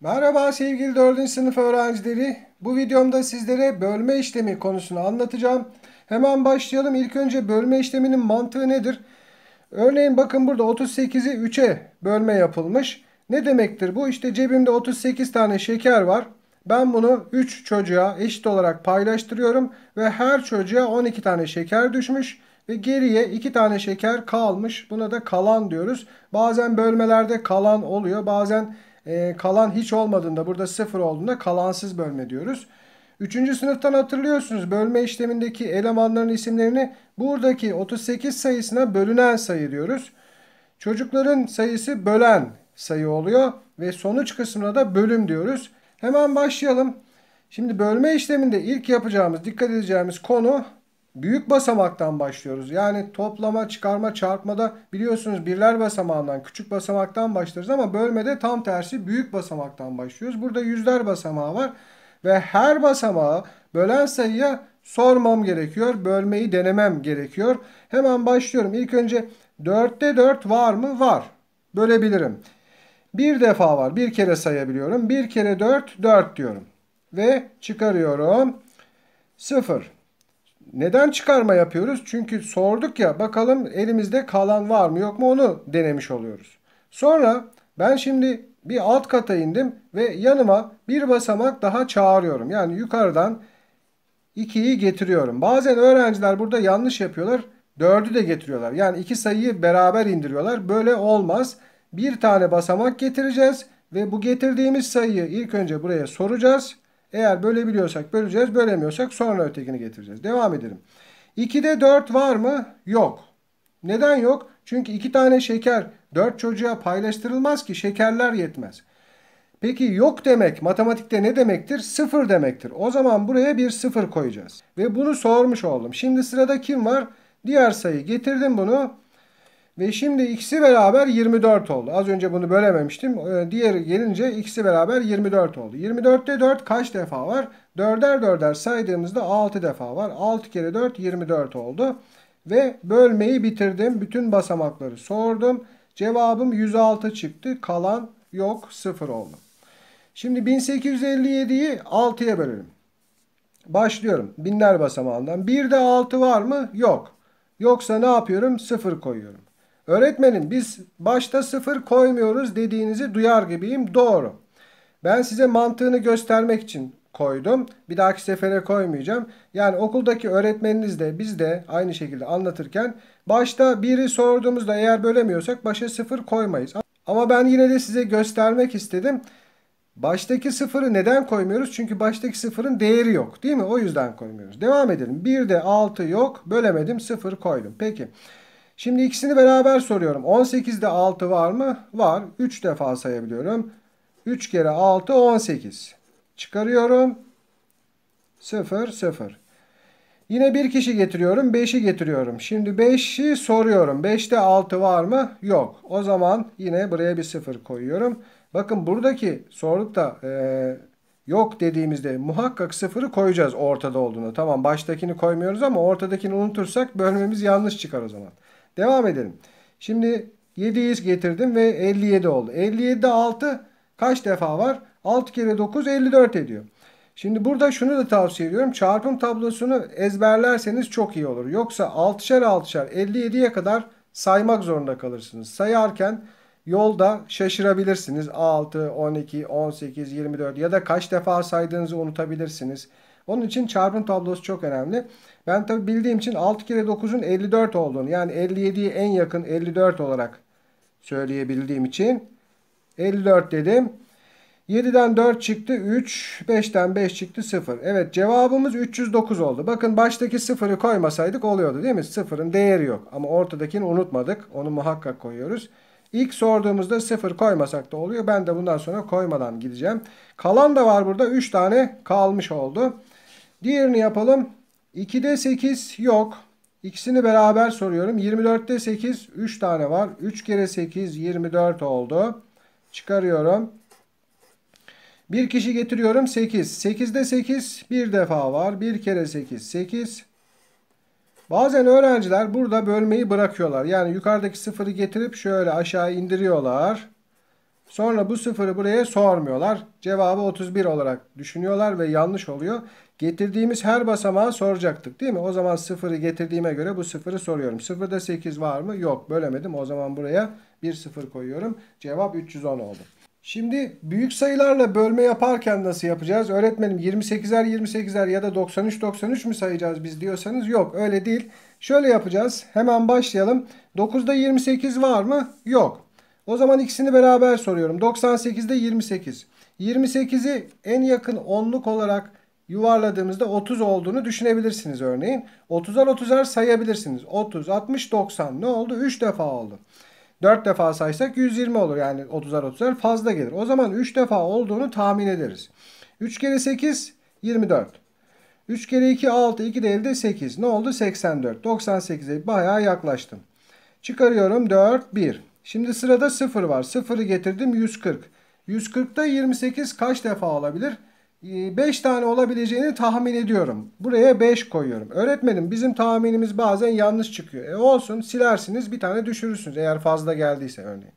Merhaba sevgili 4. sınıf öğrencileri. Bu videomda sizlere bölme işlemi konusunu anlatacağım. Hemen başlayalım. İlk önce bölme işleminin mantığı nedir? Örneğin bakın burada 38'i 3'e bölme yapılmış. Ne demektir bu? İşte cebimde 38 tane şeker var. Ben bunu 3 çocuğa eşit olarak paylaştırıyorum ve her çocuğa 12 tane şeker düşmüş ve geriye 2 tane şeker kalmış. Buna da kalan diyoruz. Bazen bölmelerde kalan oluyor. Bazen e, kalan hiç olmadığında burada sıfır olduğunda kalansız bölme diyoruz. Üçüncü sınıftan hatırlıyorsunuz bölme işlemindeki elemanların isimlerini buradaki 38 sayısına bölünen sayı diyoruz. Çocukların sayısı bölen sayı oluyor ve sonuç kısmına da bölüm diyoruz. Hemen başlayalım. Şimdi bölme işleminde ilk yapacağımız, dikkat edeceğimiz konu büyük basamaktan başlıyoruz. Yani toplama, çıkarma, çarpmada biliyorsunuz birler basamağından, küçük basamaktan başlarız ama bölmede tam tersi büyük basamaktan başlıyoruz. Burada yüzler basamağı var ve her basamağı bölen sayıya sormam gerekiyor. Bölmeyi denemem gerekiyor. Hemen başlıyorum. İlk önce 4'te 4 var mı? Var. Bölebilirim. Bir defa var. Bir kere sayabiliyorum. Bir kere 4, 4 diyorum. Ve çıkarıyorum. 0. Neden çıkarma yapıyoruz? Çünkü sorduk ya bakalım elimizde kalan var mı yok mu onu denemiş oluyoruz. Sonra ben şimdi bir alt kata indim ve yanıma bir basamak daha çağırıyorum. Yani yukarıdan 2'yi getiriyorum. Bazen öğrenciler burada yanlış yapıyorlar. 4'ü de getiriyorlar. Yani iki sayıyı beraber indiriyorlar. Böyle olmaz. Bir tane basamak getireceğiz ve bu getirdiğimiz sayıyı ilk önce buraya soracağız. Eğer bölebiliyorsak böleceğiz. Bölemiyorsak sonra ötekini getireceğiz. Devam edelim. 2'de 4 var mı? Yok. Neden yok? Çünkü 2 tane şeker 4 çocuğa paylaştırılmaz ki şekerler yetmez. Peki yok demek matematikte ne demektir? Sıfır demektir. O zaman buraya bir sıfır koyacağız. Ve bunu sormuş oldum. Şimdi sırada kim var? Diğer sayı getirdim bunu. Ve şimdi x'i beraber 24 oldu. Az önce bunu bölememiştim. Ee, Diğeri gelince x'i beraber 24 oldu. 24'te 4 kaç defa var? 4'er 4'er saydığımızda 6 defa var. 6 kere 4 24 oldu. Ve bölmeyi bitirdim. Bütün basamakları sordum. Cevabım 106 çıktı. Kalan yok 0 oldu. Şimdi 1857'yi 6'ya bölelim. Başlıyorum. Binler basamağından. 1'de 6 var mı? Yok. Yoksa ne yapıyorum? 0 koyuyorum. Öğretmenim biz başta sıfır koymuyoruz dediğinizi duyar gibiyim. Doğru. Ben size mantığını göstermek için koydum. Bir dahaki sefere koymayacağım. Yani okuldaki öğretmeniniz de biz de aynı şekilde anlatırken başta biri sorduğumuzda eğer bölemiyorsak başa sıfır koymayız. Ama ben yine de size göstermek istedim. Baştaki sıfırı neden koymuyoruz? Çünkü baştaki sıfırın değeri yok değil mi? O yüzden koymuyoruz. Devam edelim. Bir de 6 yok. Bölemedim. sıfır koydum. Peki. Şimdi ikisini beraber soruyorum. 18'de 6 var mı? Var. 3 defa sayabiliyorum. 3 kere 6 18. Çıkarıyorum. 0 0. Yine bir kişi getiriyorum. 5'i getiriyorum. Şimdi 5'i soruyorum. 5'te 6 var mı? Yok. O zaman yine buraya bir 0 koyuyorum. Bakın buradaki sordukta e, yok dediğimizde muhakkak 0'ı koyacağız ortada olduğunu. Tamam baştakini koymuyoruz ama ortadakini unutursak bölmemiz yanlış çıkar o zaman. Devam edelim. Şimdi 7'yi getirdim ve 57 oldu. 57'de 6 kaç defa var? 6 kere 9 54 ediyor. Şimdi burada şunu da tavsiye ediyorum. Çarpım tablosunu ezberlerseniz çok iyi olur. Yoksa 6'şer 6'şer 57'ye kadar saymak zorunda kalırsınız. Sayarken yolda şaşırabilirsiniz. 6, 12, 18, 24 ya da kaç defa saydığınızı unutabilirsiniz. Onun için çarpım tablosu çok önemli. Ben tabi bildiğim için 6 kere 9'un 54 olduğunu yani 57'ye en yakın 54 olarak söyleyebildiğim için 54 dedim. 7'den 4 çıktı 3, 5'ten 5 çıktı 0. Evet cevabımız 309 oldu. Bakın baştaki 0'ı koymasaydık oluyordu değil mi? 0'ın değeri yok ama ortadakini unutmadık. Onu muhakkak koyuyoruz. İlk sorduğumuzda 0 koymasak da oluyor. Ben de bundan sonra koymadan gideceğim. Kalan da var burada 3 tane kalmış oldu. Diğerini yapalım. 2'de 8 yok. İkisini beraber soruyorum. 24'te 8 3 tane var. 3 kere 8 24 oldu. Çıkarıyorum. Bir kişi getiriyorum 8. 8'de 8 bir defa var. 1 kere 8 8. Bazen öğrenciler burada bölmeyi bırakıyorlar. Yani yukarıdaki sıfırı getirip şöyle aşağı indiriyorlar. Sonra bu sıfırı buraya sormuyorlar. Cevabı 31 olarak düşünüyorlar ve yanlış oluyor. Getirdiğimiz her basamağı soracaktık değil mi? O zaman sıfırı getirdiğime göre bu sıfırı soruyorum. Sıfırda 8 var mı? Yok bölemedim. O zaman buraya bir sıfır koyuyorum. Cevap 310 oldu. Şimdi büyük sayılarla bölme yaparken nasıl yapacağız? Öğretmenim 28'er 28'er ya da 93 93 mü sayacağız biz diyorsanız yok öyle değil. Şöyle yapacağız. Hemen başlayalım. 9'da 28 var mı? Yok. O zaman ikisini beraber soruyorum. 98'de 28. 28'i en yakın onluk olarak yuvarladığımızda 30 olduğunu düşünebilirsiniz örneğin. 30'ar 30'ar sayabilirsiniz. 30, 60, 90 ne oldu? 3 defa oldu. 4 defa saysak 120 olur. Yani 30'ar 30'ar fazla gelir. O zaman 3 defa olduğunu tahmin ederiz. 3 kere 8 24. 3 kere 2 6 2 de elde 8. Ne oldu? 84. 98'e bayağı yaklaştım. Çıkarıyorum 4 1. Şimdi sırada 0 var. 0'ı getirdim 140. 140'da 28 kaç defa olabilir? 5 ee, tane olabileceğini tahmin ediyorum. Buraya 5 koyuyorum. Öğretmenim bizim tahminimiz bazen yanlış çıkıyor. E olsun silersiniz bir tane düşürürsünüz eğer fazla geldiyse örneğin.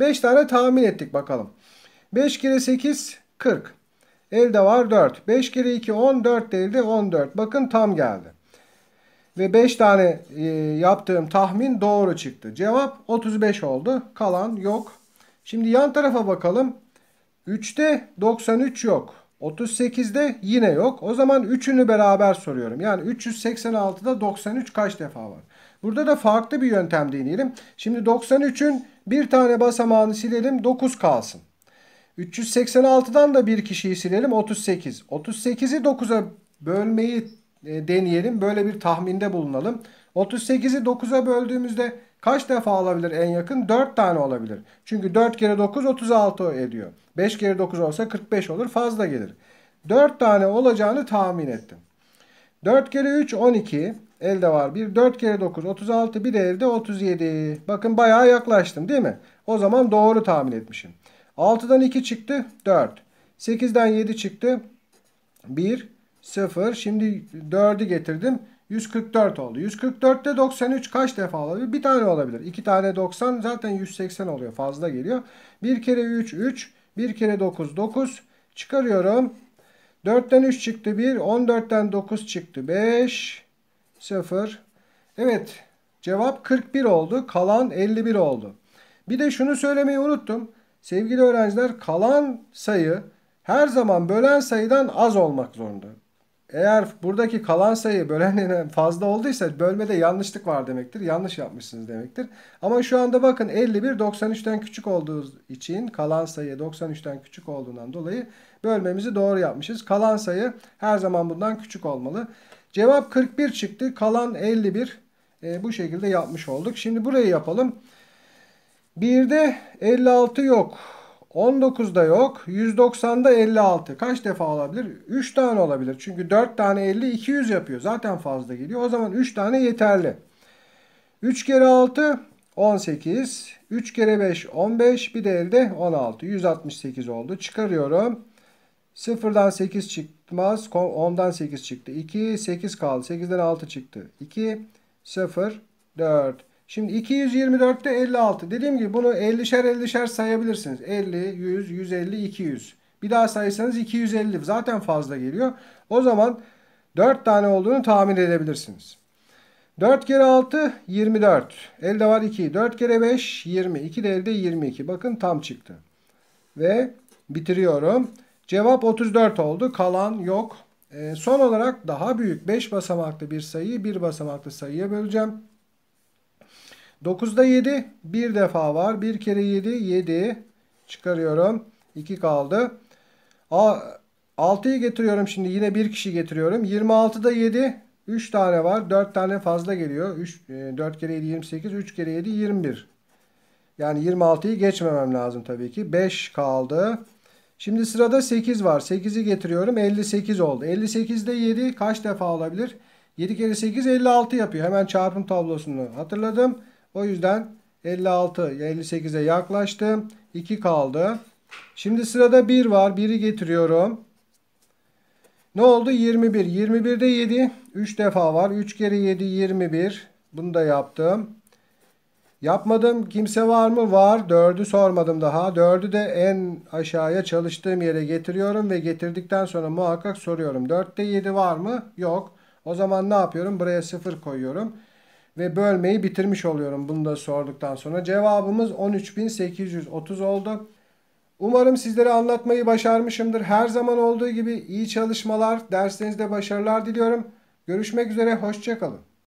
5 tane tahmin ettik bakalım. 5 kere 8 40. Elde var 4. 5 kere 2 14 elde 14. Bakın tam geldi. Ve 5 tane e, yaptığım tahmin doğru çıktı. Cevap 35 oldu. Kalan yok. Şimdi yan tarafa bakalım. 3'te 93 yok. 38'de yine yok. O zaman 3'ünü beraber soruyorum. Yani 386'da 93 kaç defa var? Burada da farklı bir yöntem deneyelim. Şimdi 93'ün bir tane basamağını silelim 9 kalsın. 386'dan da bir kişiyi silelim 38. 38'i 9'a bölmeyi e, deneyelim. Böyle bir tahminde bulunalım. 38'i 9'a böldüğümüzde kaç defa olabilir en yakın? 4 tane olabilir. Çünkü 4 kere 9 36 ediyor. 5 kere 9 olsa 45 olur fazla gelir. 4 tane olacağını tahmin ettim. 4 kere 3 12. Elde var bir. 4 kere 9 36. Bir de elde 37. Bakın bayağı yaklaştım değil mi? O zaman doğru tahmin etmişim. 6'dan 2 çıktı 4. 8'den 7 çıktı 1. 0. Şimdi 4'ü getirdim. 144 oldu. 144'te 93 kaç defa olabilir? Bir tane olabilir. 2 tane 90 zaten 180 oluyor. Fazla geliyor. 1 kere 3 3. 1 kere 9 9. Çıkarıyorum. 4'ten 3 çıktı 1. 14'ten 9 çıktı 5. 0. Evet. Cevap 41 oldu. Kalan 51 oldu. Bir de şunu söylemeyi unuttum. Sevgili öğrenciler kalan sayı her zaman bölen sayıdan az olmak zorunda. Eğer buradaki kalan sayı bölenin fazla olduysa bölmede yanlışlık var demektir. Yanlış yapmışsınız demektir. Ama şu anda bakın 51 93'ten küçük olduğu için kalan sayı 93'ten küçük olduğundan dolayı bölmemizi doğru yapmışız. Kalan sayı her zaman bundan küçük olmalı. Cevap 41 çıktı. Kalan 51. E, bu şekilde yapmış olduk. Şimdi burayı yapalım. 1'de 56 yok. 19'da yok. 190'da 56. Kaç defa olabilir? 3 tane olabilir. Çünkü 4 tane 50 200 yapıyor. Zaten fazla geliyor. O zaman 3 tane yeterli. 3 kere 6 18. 3 kere 5 15. Bir de elde 16. 168 oldu. Çıkarıyorum. 0'dan 8 çıkmaz. 10'dan 8 çıktı. 2. 8 kaldı. 8'den 6 çıktı. 2. 0. 4. Şimdi 224'te 56. Dediğim gibi bunu 50'şer 50'şer sayabilirsiniz. 50, 100, 150, 200. Bir daha sayırsanız 250 zaten fazla geliyor. O zaman 4 tane olduğunu tahmin edebilirsiniz. 4 kere 6 24. Elde var 2. 4 kere 5 20. 2 de elde 22. Bakın tam çıktı. Ve bitiriyorum. Cevap 34 oldu. Kalan yok. E, son olarak daha büyük 5 basamaklı bir sayıyı 1 basamaklı sayıya böleceğim. 9'da 7 bir defa var. 1 kere 7 7 çıkarıyorum. 2 kaldı. 6'yı getiriyorum şimdi yine bir kişi getiriyorum. 26'da 7 3 tane var. 4 tane fazla geliyor. 3, 4 e, kere 7 28 3 kere 7 21. Yani 26'yı geçmemem lazım tabii ki. 5 kaldı. Şimdi sırada 8 var. 8'i getiriyorum. 58 oldu. 58'de 7 kaç defa olabilir? 7 kere 8 56 yapıyor. Hemen çarpım tablosunu hatırladım. O yüzden 56 58'e yaklaştım. 2 kaldı. Şimdi sırada 1 var. 1'i getiriyorum. Ne oldu? 21. 21'de 7. 3 defa var. 3 kere 7 21. Bunu da yaptım. Yapmadım. Kimse var mı? Var. 4'ü sormadım daha. 4'ü de en aşağıya çalıştığım yere getiriyorum ve getirdikten sonra muhakkak soruyorum. 4'te 7 var mı? Yok. O zaman ne yapıyorum? Buraya 0 koyuyorum ve bölmeyi bitirmiş oluyorum bunu da sorduktan sonra. Cevabımız 13.830 oldu. Umarım sizlere anlatmayı başarmışımdır. Her zaman olduğu gibi iyi çalışmalar, derslerinizde başarılar diliyorum. Görüşmek üzere, hoşçakalın.